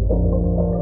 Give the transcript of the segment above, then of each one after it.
Thank you.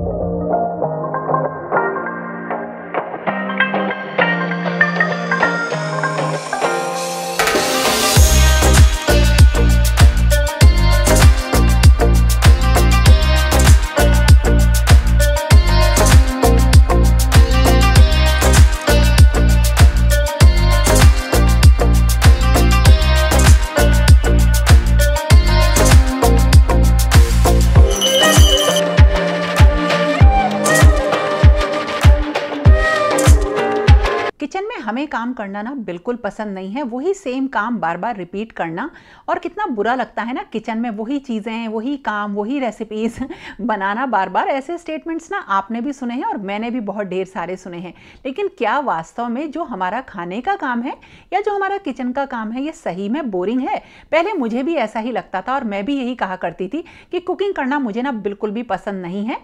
हमें काम करना ना बिल्कुल पसंद नहीं है वही सेम काम बार बार रिपीट करना और कितना बुरा लगता है ना किचन में वही चीज़ें वही काम वही रेसिपीज़ बनाना बार बार ऐसे स्टेटमेंट्स ना आपने भी सुने हैं और मैंने भी बहुत ढेर सारे सुने हैं लेकिन क्या वास्तव में जो हमारा खाने का काम है या जो हमारा किचन का काम है ये सही में बोरिंग है पहले मुझे भी ऐसा ही लगता था और मैं भी यही कहा करती थी कि कुकिंग करना मुझे ना बिल्कुल भी पसंद नहीं है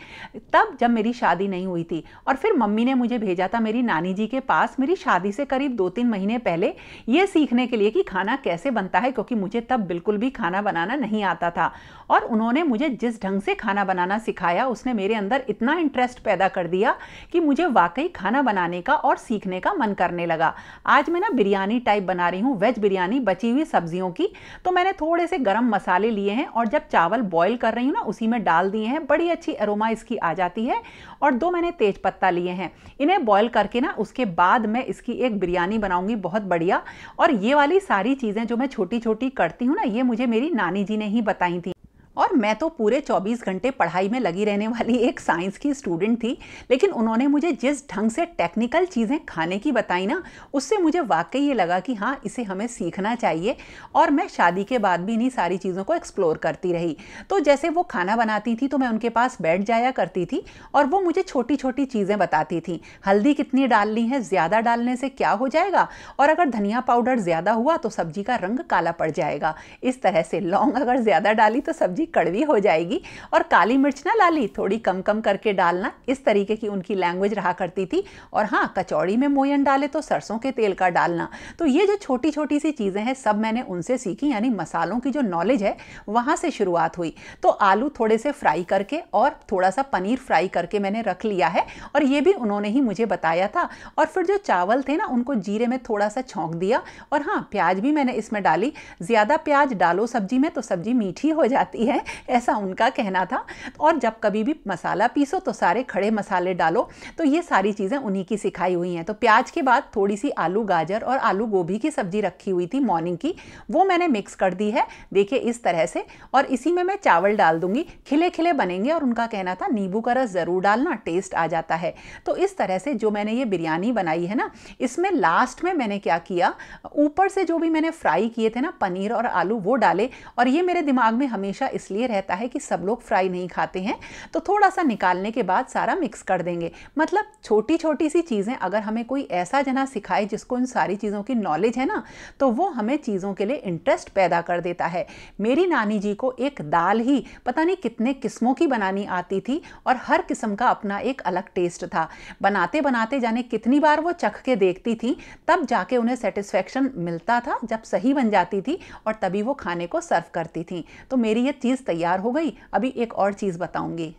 तब जब मेरी शादी नहीं हुई थी और फिर मम्मी ने मुझे भेजा था मेरी नानी जी के पास मेरी शादी शादी से करीब दो तीन महीने पहले ये सीखने के लिए कि खाना कैसे बनता है क्योंकि मुझे तब बिल्कुल भी खाना बनाना नहीं आता था और उन्होंने मुझे जिस ढंग से खाना बनाना सिखाया उसने मेरे अंदर इतना इंटरेस्ट पैदा कर दिया कि मुझे वाकई खाना बनाने का और सीखने का मन करने लगा आज मैं ना बिरयानी टाइप बना रही हूँ वेज बिरयानी बची हुई सब्जियों की तो मैंने थोड़े से गर्म मसाले लिए हैं और जब चावल बॉयल कर रही हूँ ना उसी में डाल दिए हैं बड़ी अच्छी अरोमा इसकी आ जाती है और दो मैंने तेज पत्ता लिए हैं इन्हें बॉयल करके ना उसके बाद मैं इसकी एक बिरयानी बनाऊंगी बहुत बढ़िया और ये वाली सारी चीज़ें जो मैं छोटी छोटी करती हूँ ना ये मुझे मेरी नानी जी ने ही बताई थी और मैं तो पूरे 24 घंटे पढ़ाई में लगी रहने वाली एक साइंस की स्टूडेंट थी लेकिन उन्होंने मुझे जिस ढंग से टेक्निकल चीज़ें खाने की बताई ना उससे मुझे वाकई ये लगा कि हाँ इसे हमें सीखना चाहिए और मैं शादी के बाद भी इन्हीं सारी चीज़ों को एक्सप्लोर करती रही तो जैसे वो खाना बनाती थी तो मैं उनके पास बैठ जाया करती थी और वो मुझे छोटी छोटी चीज़ें बताती थी हल्दी कितनी डालनी है ज़्यादा डालने से क्या हो जाएगा और अगर धनिया पाउडर ज़्यादा हुआ तो सब्जी का रंग काला पड़ जाएगा इस तरह से लौंग अगर ज़्यादा डाली तो सब्जी थोड़ी कड़वी हो जाएगी और काली मिर्च ना लाली थोड़ी कम कम करके डालना इस तरीके की उनकी लैंग्वेज रहा करती थी और हाँ कचौड़ी में मोयन डाले तो सरसों के तेल का डालना तो ये जो छोटी छोटी सी चीज़ें हैं सब मैंने उनसे सीखी यानी मसालों की जो नॉलेज है वहाँ से शुरुआत हुई तो आलू थोड़े से फ्राई करके और थोड़ा सा पनीर फ्राई करके मैंने रख लिया है और ये भी उन्होंने ही मुझे बताया था और फिर जो चावल थे ना उनको जीरे में थोड़ा सा छोंक दिया और हाँ प्याज भी मैंने इसमें डाली ज़्यादा प्याज डालो सब्जी में तो सब्जी मीठी हो जाती है हैं ऐसा उनका कहना था और जब कभी भी मसाला पीसो तो सारे खड़े मसाले डालो तो ये सारी चीज़ें उन्हीं की सिखाई हुई हैं तो प्याज के बाद थोड़ी सी आलू गाजर और आलू गोभी की सब्ज़ी रखी हुई थी मॉर्निंग की वो मैंने मिक्स कर दी है देखिए इस तरह से और इसी में मैं चावल डाल दूंगी खिले खिले बनेंगे और उनका कहना था नींबू का रस ज़रूर डालना टेस्ट आ जाता है तो इस तरह से जो मैंने ये बिरयानी बनाई है ना इसमें लास्ट में मैंने क्या किया ऊपर से जो भी मैंने फ्राई किए थे ना पनीर और आलू वो डाले और ये मेरे दिमाग में हमेशा इस इसलिए रहता है कि सब लोग फ्राई नहीं खाते हैं तो थोड़ा सा निकालने के बाद सारा मिक्स कर देंगे मतलब छोटी छोटी सी चीज़ें अगर हमें कोई ऐसा जना सिखाए जिसको इन सारी चीज़ों की नॉलेज है ना तो वो हमें चीज़ों के लिए इंटरेस्ट पैदा कर देता है मेरी नानी जी को एक दाल ही पता नहीं कितने किस्मों की बनानी आती थी और हर किस्म का अपना एक अलग टेस्ट था बनाते बनाते जाने कितनी बार वो चख के देखती थी तब जाके उन्हें सेटिस्फेक्शन मिलता था जब सही बन जाती थी और तभी वो खाने को सर्व करती थी तो मेरी ये चीज़ चीज़ तैयार हो गई अभी एक और चीज़ बताऊंगी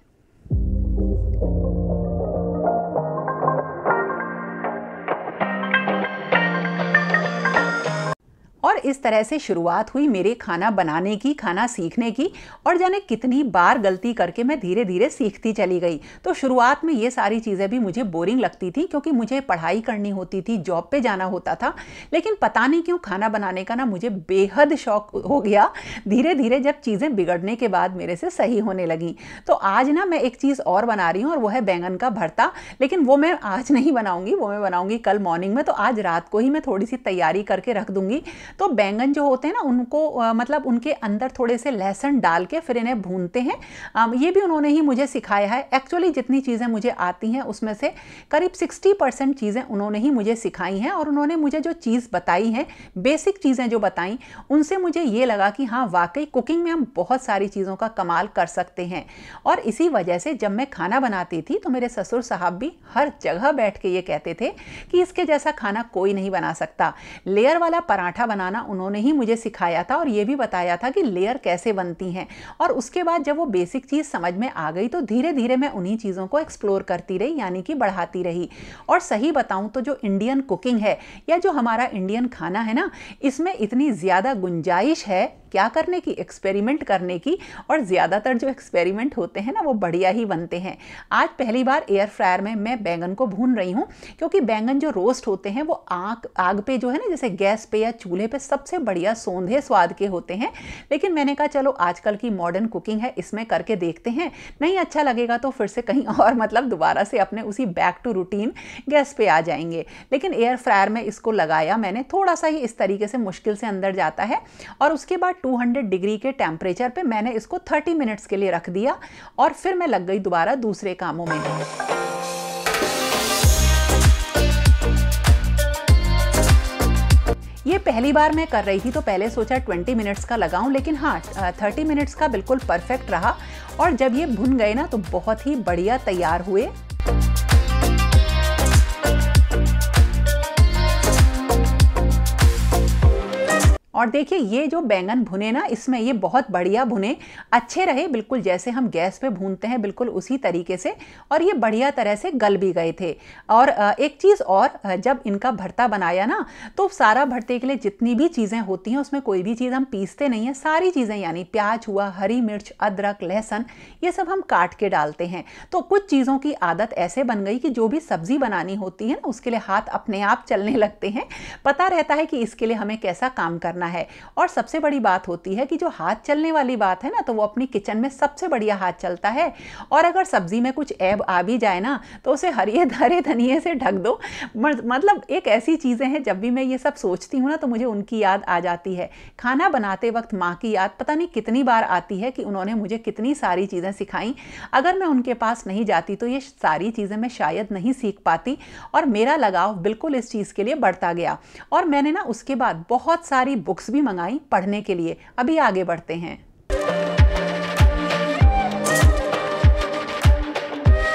और इस तरह से शुरुआत हुई मेरे खाना बनाने की खाना सीखने की और जाने कितनी बार गलती करके मैं धीरे धीरे सीखती चली गई तो शुरुआत में ये सारी चीज़ें भी मुझे बोरिंग लगती थी क्योंकि मुझे पढ़ाई करनी होती थी जॉब पे जाना होता था लेकिन पता नहीं क्यों खाना बनाने का ना मुझे बेहद शौक हो गया धीरे धीरे जब चीज़ें बिगड़ने के बाद मेरे से सही होने लगी तो आज ना मैं एक चीज़ और बना रही हूँ और वो है बैंगन का भरता लेकिन वो मैं आज नहीं बनाऊँगी वो मैं बनाऊँगी कल मॉर्निंग में तो आज रात को ही मैं थोड़ी सी तैयारी करके रख दूँगी तो बैंगन जो होते हैं ना उनको आ, मतलब उनके अंदर थोड़े से लहसुन डाल के फिर इन्हें भूनते हैं आ, ये भी उन्होंने ही मुझे सिखाया है एक्चुअली जितनी चीज़ें मुझे आती हैं उसमें से करीब सिक्सटी परसेंट चीज़ें उन्होंने ही मुझे सिखाई हैं और उन्होंने मुझे जो चीज़ बताई हैं बेसिक चीज़ें जो बताई उनसे मुझे ये लगा कि हाँ वाकई कुकिंग में हम बहुत सारी चीज़ों का कमाल कर सकते हैं और इसी वजह से जब मैं खाना बनाती थी तो मेरे ससुर साहब भी हर जगह बैठ के ये कहते थे कि इसके जैसा खाना कोई नहीं बना सकता लेयर वाला पराठा बना बनाना उन्होंने ही मुझे सिखाया था और ये भी बताया था कि लेयर कैसे बनती हैं और उसके बाद जब वो बेसिक चीज़ समझ में आ गई तो धीरे धीरे मैं उन्हीं चीज़ों को एक्सप्लोर करती रही यानी कि बढ़ाती रही और सही बताऊँ तो जो इंडियन कुकिंग है या जो हमारा इंडियन खाना है ना इसमें इतनी ज़्यादा गुंजाइश है क्या करने की एक्सपेरिमेंट करने की और ज़्यादातर जो एक्सपेरिमेंट होते हैं ना वो बढ़िया ही बनते हैं आज पहली बार एयर फ्रायर में मैं बैंगन को भून रही हूँ क्योंकि बैंगन जो रोस्ट होते हैं वो आग आग पे जो है ना जैसे गैस पे या चूल्हे पे सबसे बढ़िया सौंधे स्वाद के होते हैं लेकिन मैंने कहा चलो आजकल की मॉडर्न कुकिंग है इसमें करके देखते हैं नहीं अच्छा लगेगा तो फिर से कहीं और मतलब दोबारा से अपने उसी बैक टू रूटीन गैस पे आ जाएंगे लेकिन एयर फ्रायर में इसको लगाया मैंने थोड़ा सा ही इस तरीके से मुश्किल से अंदर जाता है और उसके बाद 200 डिग्री के टेम्परेचर पे मैंने इसको 30 मिनट्स के लिए रख दिया और फिर मैं लग गई दोबारा दूसरे कामों में ये पहली बार मैं कर रही थी तो पहले सोचा 20 मिनट्स का लगाऊं लेकिन हाँ 30 मिनट्स का बिल्कुल परफेक्ट रहा और जब ये भुन गए ना तो बहुत ही बढ़िया तैयार हुए और देखिए ये जो बैंगन भुने ना इसमें ये बहुत बढ़िया भुने अच्छे रहे बिल्कुल जैसे हम गैस पे भूनते हैं बिल्कुल उसी तरीके से और ये बढ़िया तरह से गल भी गए थे और एक चीज़ और जब इनका भरता बनाया ना तो सारा भरते के लिए जितनी भी चीज़ें होती हैं उसमें कोई भी चीज़ हम पीसते नहीं हैं सारी चीज़ें यानी प्याज हुआ हरी मिर्च अदरक लहसुन ये सब हम काट के डालते हैं तो कुछ चीज़ों की आदत ऐसे बन गई कि जो भी सब्ज़ी बनानी होती है ना उसके लिए हाथ अपने आप चलने लगते हैं पता रहता है कि इसके लिए हमें कैसा काम करना करना है और सबसे बड़ी बात होती है कि जो हाथ चलने वाली बात है ना तो वो अपनी किचन में सबसे बढ़िया हाथ चलता है और अगर सब्ज़ी में कुछ ऐब आ भी जाए ना तो उसे हरिए धरे धनिए से ढक दो मतलब एक ऐसी चीज़ें हैं जब भी मैं ये सब सोचती हूँ ना तो मुझे उनकी याद आ जाती है खाना बनाते वक्त माँ की याद पता नहीं कितनी बार आती है कि उन्होंने मुझे कितनी सारी चीज़ें सिखाई अगर मैं उनके पास नहीं जाती तो ये सारी चीज़ें मैं शायद नहीं सीख पाती और मेरा लगाव बिल्कुल इस चीज़ के लिए बढ़ता गया और मैंने ना उसके बाद बहुत सारी बुक बुक्स भी मंगाई पढ़ने के लिए अभी आगे बढ़ते हैं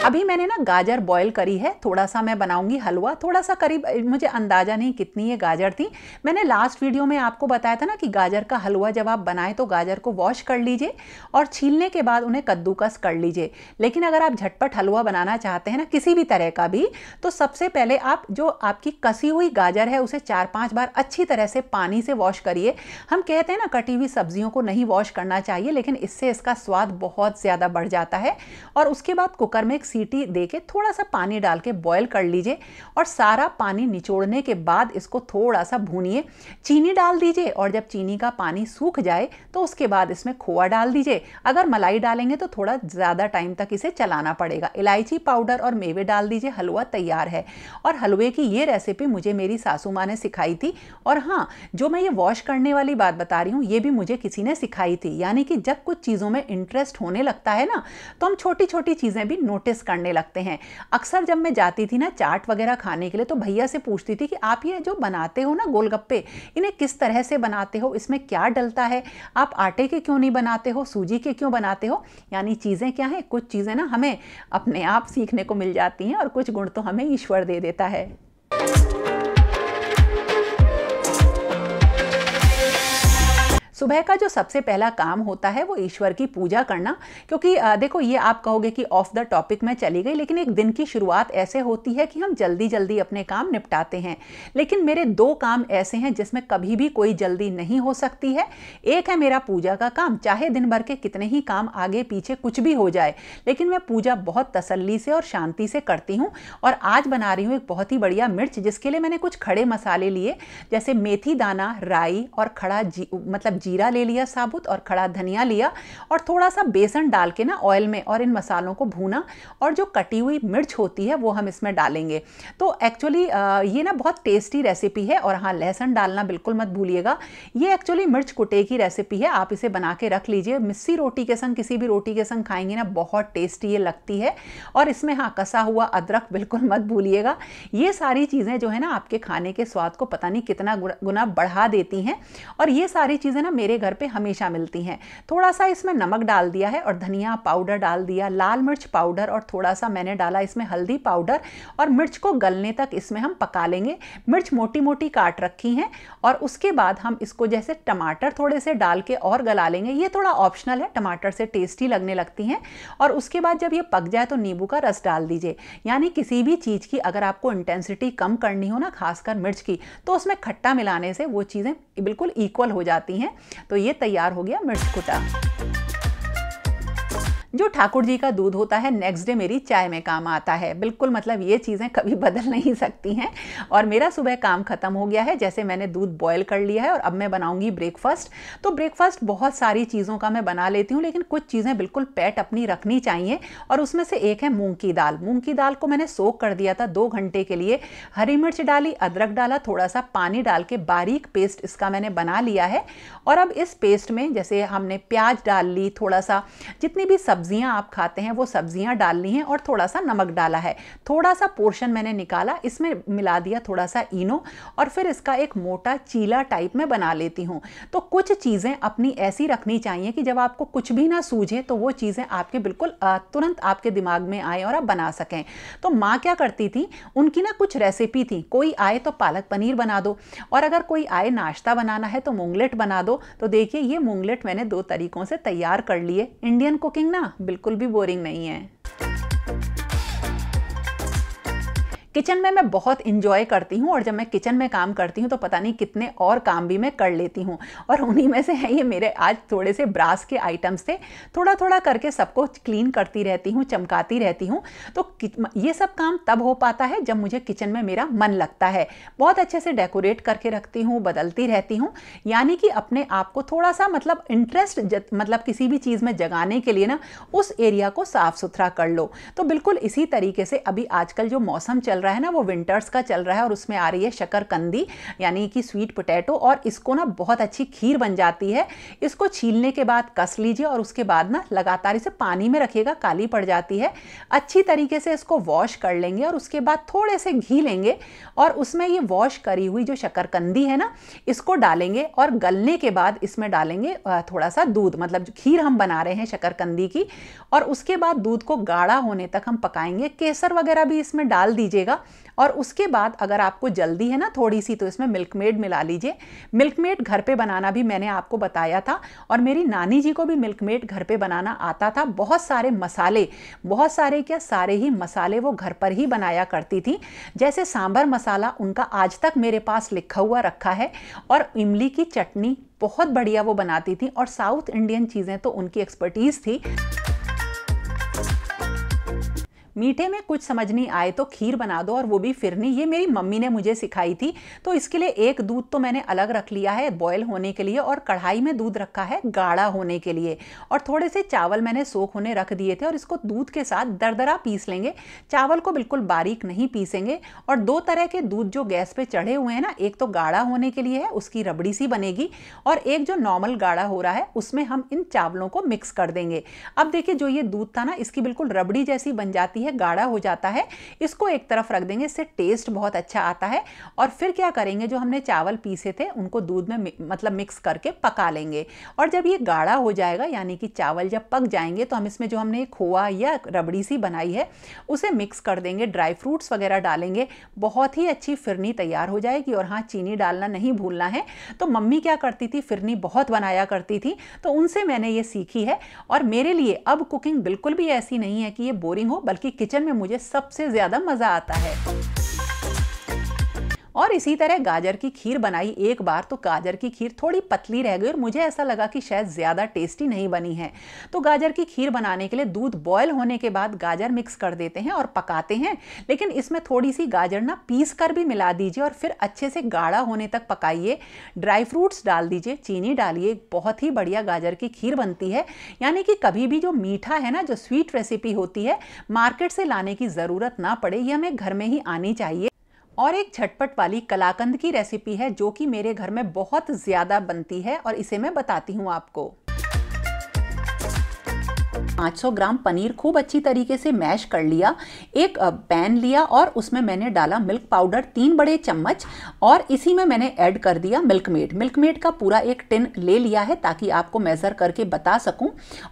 अभी मैंने ना गाजर बॉईल करी है थोड़ा सा मैं बनाऊंगी हलवा थोड़ा सा करीब मुझे अंदाज़ा नहीं कितनी ये गाजर थी मैंने लास्ट वीडियो में आपको बताया था ना कि गाजर का हलवा जब आप बनाएं तो गाजर को वॉश कर लीजिए और छीलने के बाद उन्हें कद्दूकस कर लीजिए लेकिन अगर आप झटपट हलवा बनाना चाहते हैं ना किसी भी तरह का भी तो सबसे पहले आप जो आपकी कसी हुई गाजर है उसे चार पाँच बार अच्छी तरह से पानी से वॉश करिए हम कहते हैं ना कटी हुई सब्जियों को नहीं वॉश करना चाहिए लेकिन इससे इसका स्वाद बहुत ज़्यादा बढ़ जाता है और उसके बाद कुकर में एक सीटी दे के थोड़ा सा पानी डाल के बॉयल कर लीजिए और सारा पानी निचोड़ने के बाद इसको थोड़ा सा भूनिए चीनी डाल दीजिए और जब चीनी का पानी सूख जाए तो उसके बाद इसमें खोआ डाल दीजिए अगर मलाई डालेंगे तो थोड़ा ज़्यादा टाइम तक इसे चलाना पड़ेगा इलायची पाउडर और मेवे डाल दीजिए हलवा तैयार है और हलवे की ये रेसिपी मुझे मेरी सासू माँ ने सिखाई थी और हाँ जो मैं ये वॉश करने वाली बात बता रही हूँ ये भी मुझे किसी ने सिखाई थी यानी कि जब कुछ चीज़ों में इंटरेस्ट होने लगता है ना तो हम छोटी छोटी चीज़ें भी नोटिस करने लगते हैं अक्सर जब मैं जाती थी ना चाट वगैरह खाने के लिए तो भैया से पूछती थी कि आप ये जो बनाते हो ना गोलगप्पे इन्हें किस तरह से बनाते हो इसमें क्या डलता है आप आटे के क्यों नहीं बनाते हो सूजी के क्यों बनाते हो यानी चीज़ें क्या हैं कुछ चीज़ें ना हमें अपने आप सीखने को मिल जाती हैं और कुछ गुण तो हमें ईश्वर दे देता है सुबह का जो सबसे पहला काम होता है वो ईश्वर की पूजा करना क्योंकि देखो ये आप कहोगे कि ऑफ द टॉपिक में चली गई लेकिन एक दिन की शुरुआत ऐसे होती है कि हम जल्दी जल्दी अपने काम निपटाते हैं लेकिन मेरे दो काम ऐसे हैं जिसमें कभी भी कोई जल्दी नहीं हो सकती है एक है मेरा पूजा का काम चाहे दिन भर के कितने ही काम आगे पीछे कुछ भी हो जाए लेकिन मैं पूजा बहुत तसल्ली से और शांति से करती हूँ और आज बना रही हूँ एक बहुत ही बढ़िया मिर्च जिसके लिए मैंने कुछ खड़े मसाले लिए जैसे मेथी दाना राई और खड़ा जी मतलब जी जीरा ले लिया साबुत और खड़ा धनिया लिया और थोड़ा सा बेसन डाल के ना ऑयल में और इन मसालों को भूना और जो कटी हुई मिर्च होती है वो हम इसमें डालेंगे तो एक्चुअली ये ना बहुत टेस्टी रेसिपी है और हाँ लहसुन डालना बिल्कुल मत भूलिएगा ये एक्चुअली मिर्च कुटे की रेसिपी है आप इसे बना के रख लीजिए मिस्सी रोटी के संग किसी भी रोटी के संग खाएंगे ना बहुत टेस्टी ये लगती है और इसमें हाँ कसा हुआ अदरक बिल्कुल मत भूलिएगा ये सारी चीज़ें जो है ना आपके खाने के स्वाद को पता नहीं कितना गुना बढ़ा देती हैं और ये सारी चीज़ें ना मेरे घर पे हमेशा मिलती हैं थोड़ा सा इसमें नमक डाल दिया है और धनिया पाउडर डाल दिया लाल मिर्च पाउडर और थोड़ा सा मैंने डाला इसमें हल्दी पाउडर और मिर्च को गलने तक इसमें हम पका लेंगे मिर्च मोटी मोटी काट रखी हैं और उसके बाद हम इसको जैसे टमाटर थोड़े से डाल के और गला लेंगे ये थोड़ा ऑप्शनल है टमाटर से टेस्टी लगने लगती हैं और उसके बाद जब ये पक जाए तो नींबू का रस डाल दीजिए यानी किसी भी चीज़ की अगर आपको इंटेंसिटी कम करनी हो ना खासकर मिर्च की तो उसमें खट्टा मिलाने से वो चीज़ें बिल्कुल इक्वल हो जाती हैं तो ये तैयार हो गया मिर्च कुटा जो ठाकुर जी का दूध होता है नेक्स्ट डे मेरी चाय में काम आता है बिल्कुल मतलब ये चीज़ें कभी बदल नहीं सकती हैं और मेरा सुबह काम ख़त्म हो गया है जैसे मैंने दूध बॉयल कर लिया है और अब मैं बनाऊँगी ब्रेकफास्ट तो ब्रेकफास्ट बहुत सारी चीज़ों का मैं बना लेती हूँ लेकिन कुछ चीज़ें बिल्कुल पैट अपनी रखनी चाहिए और उसमें से एक है मूँग की दाल मूँग की दाल को मैंने सोख कर दिया था दो घंटे के लिए हरी मिर्च डाली अदरक डाला थोड़ा सा पानी डाल के बारीक पेस्ट इसका मैंने बना लिया है और अब इस पेस्ट में जैसे हमने प्याज डाल ली थोड़ा सा जितनी भी सब्जी सब्जियां आप खाते हैं वो सब्जियां डालनी हैं और थोड़ा सा नमक डाला है थोड़ा सा पोर्शन मैंने निकाला इसमें मिला दिया थोड़ा सा इनो और फिर इसका एक मोटा चीला टाइप में बना लेती हूँ तो कुछ चीज़ें अपनी ऐसी रखनी चाहिए कि जब आपको कुछ भी ना सूझे तो वो चीज़ें आपके बिल्कुल तुरंत आपके दिमाग में आए और आप बना सकें तो माँ क्या करती थी उनकी ना कुछ रेसिपी थी कोई आए तो पालक पनीर बना दो और अगर कोई आए नाश्ता बनाना है तो मूंगलेट बना दो तो देखिए ये मूंगलेट मैंने दो तरीकों से तैयार कर लिए इंडियन कुकिंग ना बिल्कुल भी बोरिंग नहीं है किचन में मैं बहुत इन्जॉय करती हूँ और जब मैं किचन में काम करती हूँ तो पता नहीं कितने और काम भी मैं कर लेती हूँ और उन्हीं में से है ये मेरे आज थोड़े से ब्रास के आइटम्स थे थोड़ा थोड़ा करके सबको क्लीन करती रहती हूँ चमकाती रहती हूँ तो ये सब काम तब हो पाता है जब मुझे किचन में मेरा मन लगता है बहुत अच्छे से डेकोरेट करके रखती हूँ बदलती रहती हूँ यानी कि अपने आप को थोड़ा सा मतलब इंटरेस्ट मतलब किसी भी चीज़ में जगाने के लिए ना उस एरिया को साफ़ सुथरा कर लो तो बिल्कुल इसी तरीके से अभी आजकल जो मौसम चल रहा है ना वो विंटर्स का चल रहा है और उसमें आ रही है शकर कंदी यानी कि स्वीट पोटैटो और इसको ना बहुत अच्छी खीर बन जाती है इसको छीलने के बाद कस लीजिए और उसके बाद ना लगातार इसे पानी में रखिएगा काली पड़ जाती है अच्छी तरीके से इसको वॉश कर लेंगे और उसके बाद थोड़े से घी लेंगे और उसमें ये वॉश करी हुई जो शकरकंदी है ना इसको डालेंगे और गलने के बाद इसमें डालेंगे थोड़ा सा दूध मतलब खीर हम बना रहे हैं शकरकंदी की और उसके बाद दूध को गाढ़ा होने तक हम पकाएंगे केसर वगैरह भी इसमें डाल दीजिएगा जाएगा और उसके बाद अगर आपको जल्दी है ना थोड़ी सी तो इसमें मिल्क मेड मिला लीजिए मिल्क मेड घर पे बनाना भी मैंने आपको बताया था और मेरी नानी जी को भी मिल्क मेड घर पे बनाना आता था बहुत सारे मसाले बहुत सारे क्या सारे ही मसाले वो घर पर ही बनाया करती थी जैसे सांभर मसाला उनका आज तक मेरे पास लिखा हुआ रखा है और इमली की चटनी बहुत बढ़िया वो बनाती थी और साउथ इंडियन चीज़ें तो उनकी एक्सपर्टीज़ थी मीठे में कुछ समझ नहीं आए तो खीर बना दो और वो भी फिरनी ये मेरी मम्मी ने मुझे सिखाई थी तो इसके लिए एक दूध तो मैंने अलग रख लिया है बॉयल होने के लिए और कढ़ाई में दूध रखा है गाढ़ा होने के लिए और थोड़े से चावल मैंने सोख होने रख दिए थे और इसको दूध के साथ दरदरा पीस लेंगे चावल को बिल्कुल बारीक नहीं पीसेंगे और दो तरह के दूध जो गैस पे चढ़े हुए हैं ना एक तो गाढ़ा होने के लिए है उसकी रबड़ी सी बनेगी और एक जो नॉर्मल गाढ़ा हो रहा है उसमें हम इन चावलों को मिक्स कर देंगे अब देखिए जो ये दूध था ना इसकी बिल्कुल रबड़ी जैसी बन जाती है है गाढ़ा हो जाता है इसको एक तरफ रख देंगे इससे टेस्ट बहुत अच्छा आता है और फिर क्या करेंगे जो हमने चावल पीसे थे उनको दूध में मतलब मिक्स करके पका लेंगे और जब ये गाढ़ा हो जाएगा यानी कि चावल जब पक जाएंगे तो हम इसमें जो हमने खोआ या रबड़ी सी बनाई है उसे मिक्स कर देंगे ड्राई फ्रूट्स वगैरह डालेंगे बहुत ही अच्छी फिरनी तैयार हो जाएगी और हाँ चीनी डालना नहीं भूलना है तो मम्मी क्या करती थी फिरनी बहुत बनाया करती थी तो उनसे मैंने ये सीखी है और मेरे लिए अब कुकिंग बिल्कुल भी ऐसी नहीं है कि ये बोरिंग हो बल्कि किचन में मुझे सबसे ज़्यादा मज़ा आता है और इसी तरह गाजर की खीर बनाई एक बार तो गाजर की खीर थोड़ी पतली रह गई और मुझे ऐसा लगा कि शायद ज़्यादा टेस्टी नहीं बनी है तो गाजर की खीर बनाने के लिए दूध बॉयल होने के बाद गाजर मिक्स कर देते हैं और पकाते हैं लेकिन इसमें थोड़ी सी गाजर ना पीस कर भी मिला दीजिए और फिर अच्छे से गाढ़ा होने तक पकाइए ड्राई फ्रूट्स डाल दीजिए चीनी डालिए बहुत ही बढ़िया गाजर की खीर बनती है यानी कि कभी भी जो मीठा है ना जो स्वीट रेसिपी होती है मार्केट से लाने की ज़रूरत ना पड़े ये हमें घर में ही आनी चाहिए और एक झटपट वाली कलाकंद की रेसिपी है जो कि मेरे घर में बहुत ज़्यादा बनती है और इसे मैं बताती हूँ आपको 500 ग्राम पनीर खूब अच्छी तरीके से मैश कर लिया एक पैन लिया और उसमें मैंने डाला मिल्क पाउडर तीन बड़े चम्मच और इसी में मैंने ऐड कर दिया मिल्क मेड मिल्क मेड का पूरा एक टिन ले लिया है ताकि आपको मेज़र करके बता सकूं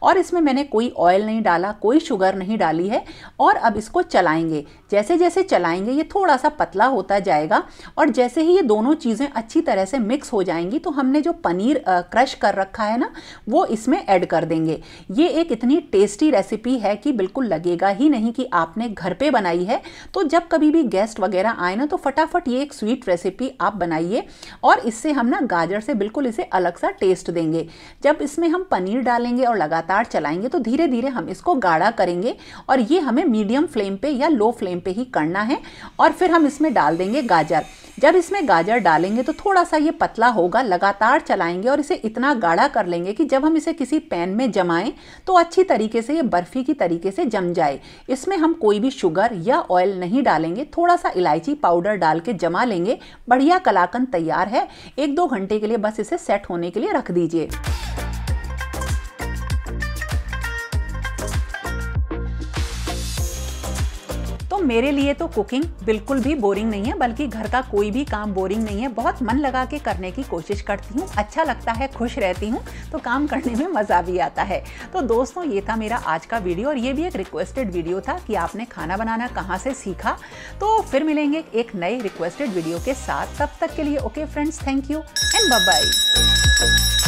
और इसमें मैंने कोई ऑयल नहीं डाला कोई शुगर नहीं डाली है और अब इसको चलाएंगे जैसे जैसे चलाएंगे ये थोड़ा सा पतला होता जाएगा और जैसे ही ये दोनों चीज़ें अच्छी तरह से मिक्स हो जाएंगी तो हमने जो पनीर क्रश कर रखा है ना वो इसमें ऐड कर देंगे ये एक इतनी टेस्ट टेस्टी रेसिपी है कि बिल्कुल लगेगा ही नहीं कि आपने घर पे बनाई है तो जब कभी भी गेस्ट वगैरह आए ना तो फटाफट ये एक स्वीट रेसिपी आप बनाइए और इससे हम ना गाजर से बिल्कुल इसे अलग सा टेस्ट देंगे जब इसमें हम पनीर डालेंगे और लगातार चलाएंगे तो धीरे धीरे हम इसको गाढ़ा करेंगे और ये हमें मीडियम फ्लेम पे या लो फ्लेम पे ही करना है और फिर हम इसमें डाल देंगे गाजर जब इसमें गाजर डालेंगे तो थोड़ा सा ये पतला होगा लगातार चलाएंगे और इसे इतना गाढ़ा कर लेंगे कि जब हम इसे किसी पैन में जमाएं तो अच्छी तरह तरीके से ये बर्फ़ी की तरीके से जम जाए इसमें हम कोई भी शुगर या ऑयल नहीं डालेंगे थोड़ा सा इलायची पाउडर डाल के जमा लेंगे बढ़िया कलाकंद तैयार है एक दो घंटे के लिए बस इसे सेट होने के लिए रख दीजिए मेरे लिए तो कुकिंग बिल्कुल भी बोरिंग नहीं है बल्कि घर का कोई भी काम बोरिंग नहीं है बहुत मन लगा के करने की कोशिश करती हूँ अच्छा लगता है खुश रहती हूँ तो काम करने में मज़ा भी आता है तो दोस्तों ये था मेरा आज का वीडियो और ये भी एक रिक्वेस्टेड वीडियो था कि आपने खाना बनाना कहाँ से सीखा तो फिर मिलेंगे एक नए रिक्वेस्टेड वीडियो के साथ तब तक के लिए okay friends thank you and bye